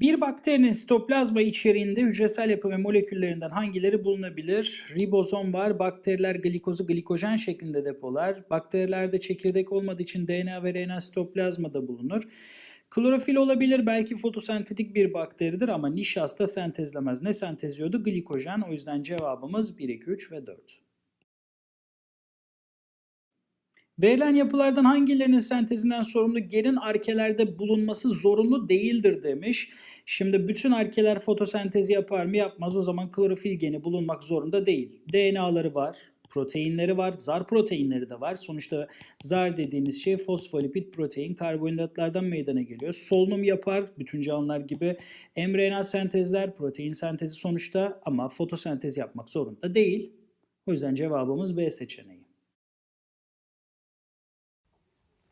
Bir bakterinin sitoplazma içeriğinde hücresel yapı ve moleküllerinden hangileri bulunabilir? Ribozom var. Bakteriler glikozu glikojen şeklinde depolar. Bakterilerde çekirdek olmadığı için DNA ve RNA sitoplazmada bulunur. Klorofil olabilir belki fotosentetik bir bakteridir ama nişasta sentezlemez. Ne sentezliyordu? Glikojen. O yüzden cevabımız 1, 2, 3 ve 4. Verilen yapılardan hangilerinin sentezinden sorumlu gelin arkelerde bulunması zorunlu değildir demiş. Şimdi bütün arkeler fotosentezi yapar mı yapmaz o zaman klorofil geni bulunmak zorunda değil. DNA'ları var, proteinleri var, zar proteinleri de var. Sonuçta zar dediğimiz şey fosfolipid protein karbonhidratlardan meydana geliyor. Solunum yapar bütün canlılar gibi. mRNA sentezler, protein sentezi sonuçta ama fotosentez yapmak zorunda değil. O yüzden cevabımız B seçeneği.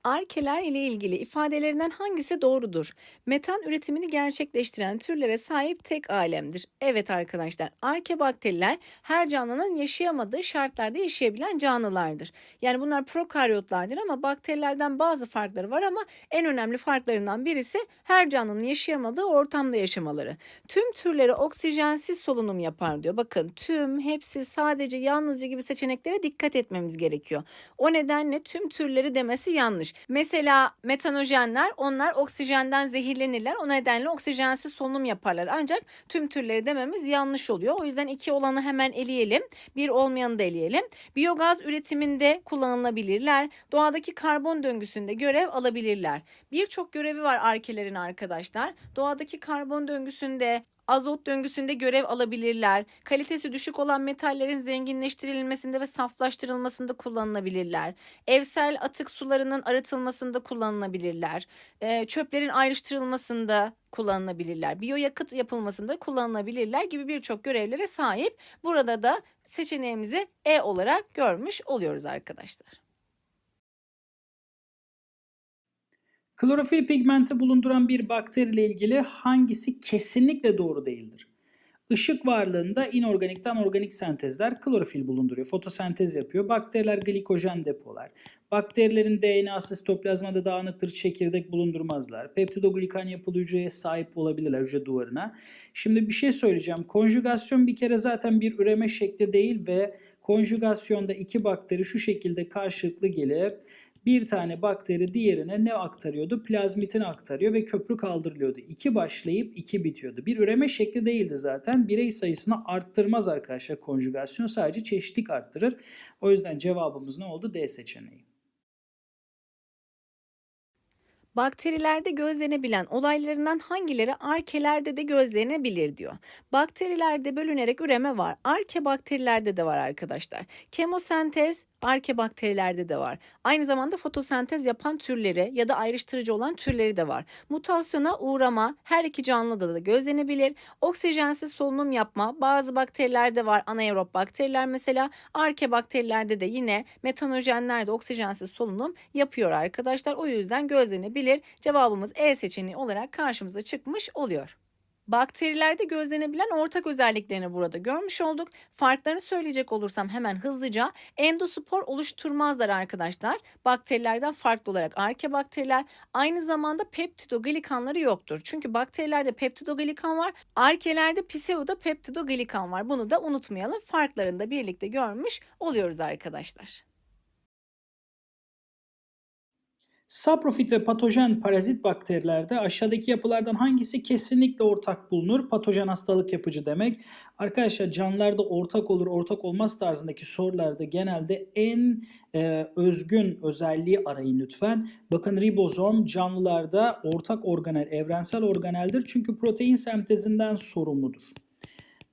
arkeler ile ilgili ifadelerinden hangisi doğrudur? Metan üretimini gerçekleştiren türlere sahip tek alemdir. Evet arkadaşlar arke bakteriler her canlının yaşayamadığı şartlarda yaşayabilen canlılardır. Yani bunlar prokaryotlardır ama bakterilerden bazı farkları var ama en önemli farklarından birisi her canlının yaşayamadığı ortamda yaşamaları. Tüm türleri oksijensiz solunum yapar diyor. Bakın tüm, hepsi, sadece, yalnızca gibi seçeneklere dikkat etmemiz gerekiyor. O nedenle tüm türleri demesi yanlış. Mesela metanojenler onlar oksijenden zehirlenirler. O nedenle oksijensiz solunum yaparlar. Ancak tüm türleri dememiz yanlış oluyor. O yüzden iki olanı hemen eleyelim. Bir olmayanı da eleyelim. Biyogaz üretiminde kullanılabilirler. Doğadaki karbon döngüsünde görev alabilirler. Birçok görevi var arkelerin arkadaşlar. Doğadaki karbon döngüsünde azot döngüsünde görev alabilirler. Kalitesi düşük olan metallerin zenginleştirilmesinde ve saflaştırılmasında kullanılabilirler. Evsel atık sularının arıtılmasında kullanılabilirler. Ee, çöplerin ayrıştırılmasında kullanılabilirler. Biyoyakıt yapılmasında kullanılabilirler gibi birçok görevlere sahip. Burada da seçeneğimizi E olarak görmüş oluyoruz arkadaşlar. Klorofil pigmenti bulunduran bir bakteri ile ilgili hangisi kesinlikle doğru değildir? Işık varlığında inorganikten organik sentezler klorofil bulunduruyor. Fotosentez yapıyor. Bakteriler glikojen depolar. Bakterilerin DNA'sı sitoplazmada dağınıktır, çekirdek bulundurmazlar. Peptidoglikan yapılı hücreye sahip olabilirler hücre duvarına. Şimdi bir şey söyleyeceğim. Konjugasyon bir kere zaten bir üreme şekli değil ve konjugasyonda iki bakteri şu şekilde karşılıklı gelip bir tane bakteri diğerine ne aktarıyordu? Plazmitini aktarıyor ve köprü kaldırılıyordu. İki başlayıp iki bitiyordu. Bir üreme şekli değildi zaten. Birey sayısını arttırmaz arkadaşlar konjugasyon. Sadece çeşitlik arttırır. O yüzden cevabımız ne oldu? D seçeneği. Bakterilerde gözlenebilen olaylarından hangileri arkelerde de gözlenebilir diyor. Bakterilerde bölünerek üreme var. Arke bakterilerde de var arkadaşlar. Kemosentez, Barke bakterilerde de var. Aynı zamanda fotosentez yapan türleri ya da ayrıştırıcı olan türleri de var. Mutasyona uğrama her iki canlıda da gözlenebilir. Oksijensiz solunum yapma bazı bakterilerde var. Anaerob bakteriler mesela. Arke bakterilerde de yine metanojenlerde oksijensiz solunum yapıyor arkadaşlar. O yüzden gözlenebilir. Cevabımız E seçeneği olarak karşımıza çıkmış oluyor. Bakterilerde gözlenebilen ortak özelliklerini burada görmüş olduk. Farklarını söyleyecek olursam hemen hızlıca endospor oluşturmazlar arkadaşlar. Bakterilerden farklı olarak arke bakteriler aynı zamanda peptidoglikanları yoktur. Çünkü bakterilerde peptidoglikan var. Arkelerde pseudo peptidoglikan var. Bunu da unutmayalım. Farklarını da birlikte görmüş oluyoruz arkadaşlar. Saprofit ve patojen parazit bakterilerde aşağıdaki yapılardan hangisi kesinlikle ortak bulunur? Patojen hastalık yapıcı demek. Arkadaşlar canlılarda ortak olur ortak olmaz tarzındaki sorularda genelde en e, özgün özelliği arayın lütfen. Bakın ribozom canlılarda ortak organel evrensel organeldir çünkü protein sentezinden sorumludur.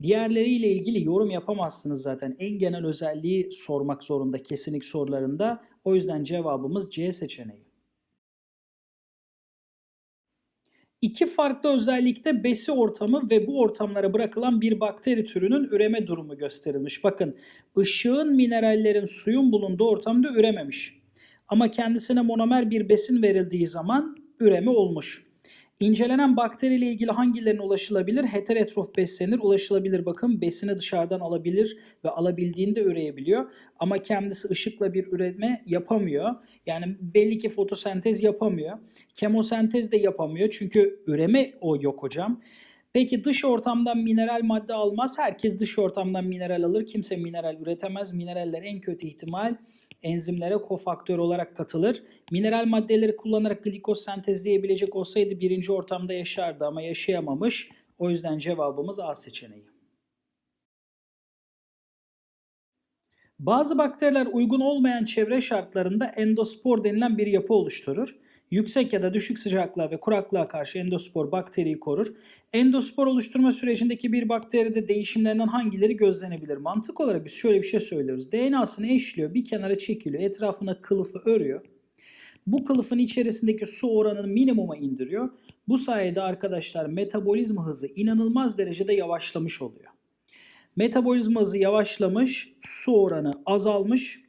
Diğerleriyle ilgili yorum yapamazsınız zaten. En genel özelliği sormak zorunda kesinlik sorularında. O yüzden cevabımız C seçeneği. iki farklı özellikte besi ortamı ve bu ortamlara bırakılan bir bakteri türünün üreme durumu gösterilmiş. Bakın ışığın minerallerin suyun bulunduğu ortamda ürememiş. Ama kendisine monomer bir besin verildiği zaman üreme olmuş. İncelenen bakteriyle ilgili hangilerine ulaşılabilir? Heterotrof beslenir, ulaşılabilir bakın besini dışarıdan alabilir ve alabildiğinde üreyebiliyor. Ama kendisi ışıkla bir üreme yapamıyor. Yani belli ki fotosentez yapamıyor. Kemosentez de yapamıyor çünkü üreme o yok hocam. Peki dış ortamdan mineral madde almaz. Herkes dış ortamdan mineral alır. Kimse mineral üretemez. Mineraller en kötü ihtimal enzimlere kofaktör olarak katılır. Mineral maddeleri kullanarak glikoz sentezleyebilecek olsaydı birinci ortamda yaşardı ama yaşayamamış. O yüzden cevabımız A seçeneği. Bazı bakteriler uygun olmayan çevre şartlarında endospor denilen bir yapı oluşturur. Yüksek ya da düşük sıcaklığa ve kuraklığa karşı endospor bakteriyi korur. Endospor oluşturma sürecindeki bir bakteride değişimlerinden hangileri gözlenebilir? Mantık olarak biz şöyle bir şey söylüyoruz. DNA'sını eşliyor, bir kenara çekiliyor, etrafına kılıfı örüyor. Bu kılıfın içerisindeki su oranını minimuma indiriyor. Bu sayede arkadaşlar metabolizma hızı inanılmaz derecede yavaşlamış oluyor. Metabolizma hızı yavaşlamış, su oranı azalmış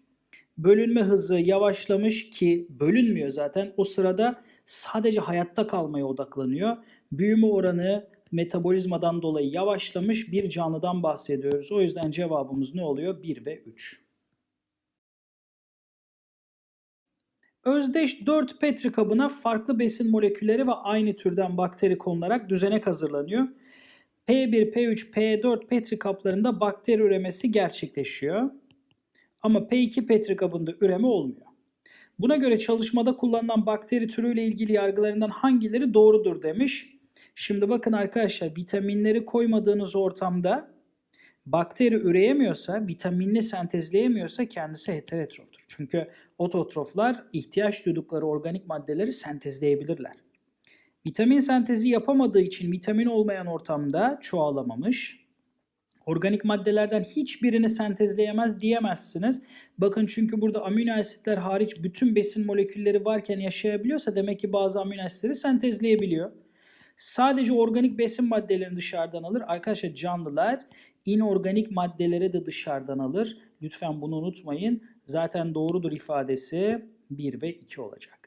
Bölünme hızı yavaşlamış ki bölünmüyor zaten. O sırada sadece hayatta kalmaya odaklanıyor. Büyüme oranı metabolizmadan dolayı yavaşlamış bir canlıdan bahsediyoruz. O yüzden cevabımız ne oluyor? 1 ve 3. Özdeş 4 petri kabına farklı besin molekülleri ve aynı türden bakteri konularak düzenek hazırlanıyor. P1, P3, P4 petri kaplarında bakteri üremesi gerçekleşiyor ama P2 Petri kabında üreme olmuyor. Buna göre çalışmada kullanılan bakteri türüyle ilgili yargılarından hangileri doğrudur demiş. Şimdi bakın arkadaşlar vitaminleri koymadığınız ortamda bakteri üreyemiyorsa, vitaminini sentezleyemiyorsa kendisi heterotroftur. Çünkü ototroflar ihtiyaç duydukları organik maddeleri sentezleyebilirler. Vitamin sentezi yapamadığı için vitamin olmayan ortamda çoğalamamış. Organik maddelerden hiçbirini sentezleyemez diyemezsiniz. Bakın çünkü burada amino asitler hariç bütün besin molekülleri varken yaşayabiliyorsa demek ki bazı amino asitleri sentezleyebiliyor. Sadece organik besin maddelerini dışarıdan alır. Arkadaşlar canlılar inorganik maddeleri de dışarıdan alır. Lütfen bunu unutmayın. Zaten doğrudur ifadesi 1 ve 2 olacak.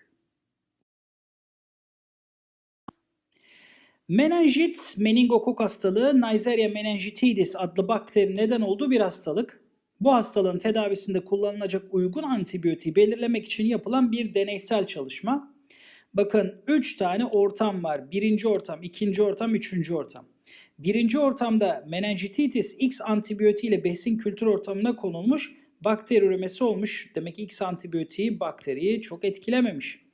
Menenjit, meningokok hastalığı, Neisseria meningitidis adlı bakteri neden olduğu bir hastalık. Bu hastalığın tedavisinde kullanılacak uygun antibiyotiği belirlemek için yapılan bir deneysel çalışma. Bakın 3 tane ortam var. Birinci ortam, ikinci ortam, üçüncü ortam. Birinci ortamda menenjititis X antibiyotiği ile besin kültür ortamına konulmuş. Bakteri üremesi olmuş. Demek ki X antibiyotiği bakteriyi çok etkilememiş.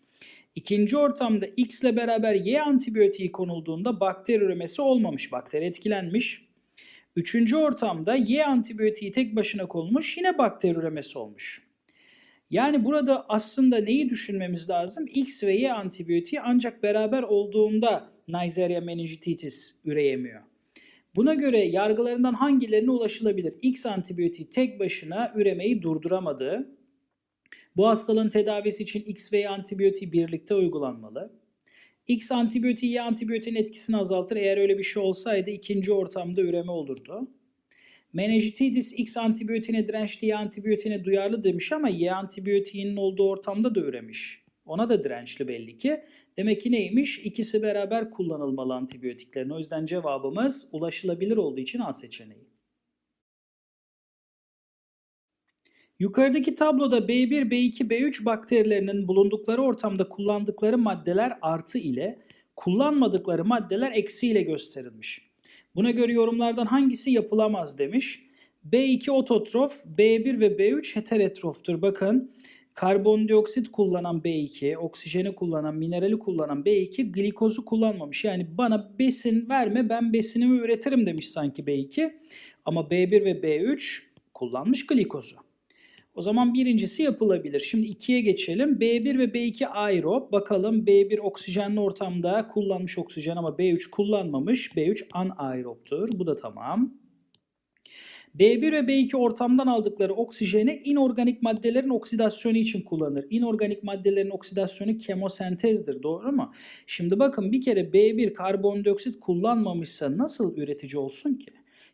İkinci ortamda X ile beraber Y antibiyotiği konulduğunda bakteri üremesi olmamış. Bakteri etkilenmiş. Üçüncü ortamda Y antibiyotiği tek başına konulmuş. Yine bakteri üremesi olmuş. Yani burada aslında neyi düşünmemiz lazım? X ve Y antibiyotiği ancak beraber olduğunda Neisseria meningititis üreyemiyor. Buna göre yargılarından hangilerine ulaşılabilir? X antibiyotiği tek başına üremeyi durduramadı. Bu hastalığın tedavisi için X ve Y antibiyotiği birlikte uygulanmalı. X antibiyotiği Y antibiyotiğin etkisini azaltır. Eğer öyle bir şey olsaydı ikinci ortamda üreme olurdu. Menenjitis X antibiyotiğine dirençli Y antibiyotiğine duyarlı demiş ama Y antibiyotiğinin olduğu ortamda da üremiş. Ona da dirençli belli ki. Demek ki neymiş? İkisi beraber kullanılmalı antibiyotiklerin. O yüzden cevabımız ulaşılabilir olduğu için A seçeneği. Yukarıdaki tabloda B1, B2, B3 bakterilerinin bulundukları ortamda kullandıkları maddeler artı ile kullanmadıkları maddeler eksi ile gösterilmiş. Buna göre yorumlardan hangisi yapılamaz demiş. B2 ototrof, B1 ve B3 heterotroftur. Bakın karbondioksit kullanan B2, oksijeni kullanan, minerali kullanan B2 glikozu kullanmamış. Yani bana besin verme ben besinimi üretirim demiş sanki B2. Ama B1 ve B3 kullanmış glikozu. O zaman birincisi yapılabilir. Şimdi ikiye geçelim. B1 ve B2 aerob. Bakalım B1 oksijenli ortamda kullanmış oksijen ama B3 kullanmamış. B3 anaerobtur. Bu da tamam. B1 ve B2 ortamdan aldıkları oksijeni inorganik maddelerin oksidasyonu için kullanır. İnorganik maddelerin oksidasyonu kemosentezdir doğru mu? Şimdi bakın bir kere B1 karbondioksit kullanmamışsa nasıl üretici olsun ki?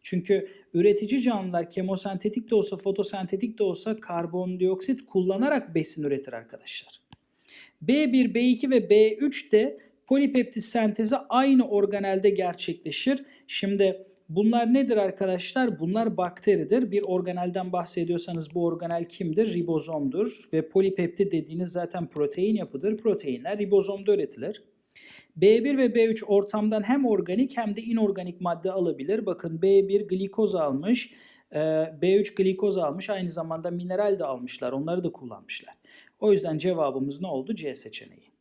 Çünkü üretici canlılar kemosentetik de olsa fotosentetik de olsa karbondioksit kullanarak besin üretir arkadaşlar. B1, B2 ve B3 de polipeptit sentezi aynı organelde gerçekleşir. Şimdi bunlar nedir arkadaşlar? Bunlar bakteridir. Bir organelden bahsediyorsanız bu organel kimdir? Ribozomdur ve polipepti dediğiniz zaten protein yapıdır. Proteinler ribozomda üretilir. B1 ve B3 ortamdan hem organik hem de inorganik madde alabilir. Bakın B1 glikoz almış, e, B3 glikoz almış, aynı zamanda mineral de almışlar. Onları da kullanmışlar. O yüzden cevabımız ne oldu? C seçeneği.